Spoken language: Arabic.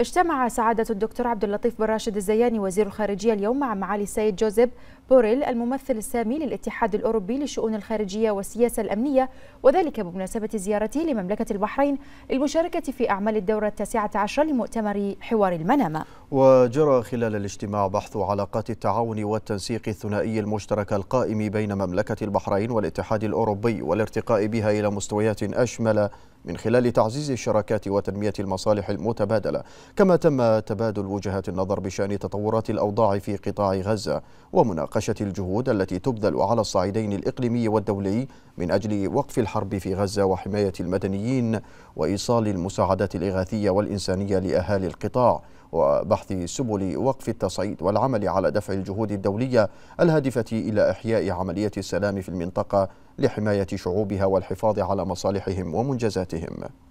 اجتمع سعادة الدكتور عبد اللطيف بن راشد الزياني وزير الخارجية اليوم مع معالي السيد جوزيف بوريل الممثل السامي للاتحاد الأوروبي للشؤون الخارجية والسياسة الأمنية وذلك بمناسبة زيارته لمملكة البحرين للمشاركة في أعمال الدورة التاسعة عشر لمؤتمر حوار المنامة وجرى خلال الاجتماع بحث علاقات التعاون والتنسيق الثنائي المشترك القائم بين مملكة البحرين والاتحاد الأوروبي والارتقاء بها إلى مستويات أشمل من خلال تعزيز الشراكات وتنمية المصالح المتبادلة كما تم تبادل وجهات النظر بشأن تطورات الأوضاع في قطاع غزة ومناقشة الجهود التي تبذل على الصعيدين الإقليمي والدولي من أجل وقف الحرب في غزة وحماية المدنيين وإيصال المساعدات الإغاثية والإنسانية لأهالي القطاع وبحث سبل وقف التصعيد والعمل على دفع الجهود الدولية الهادفة إلى إحياء عملية السلام في المنطقة لحماية شعوبها والحفاظ على مصالحهم ومنجزاتهم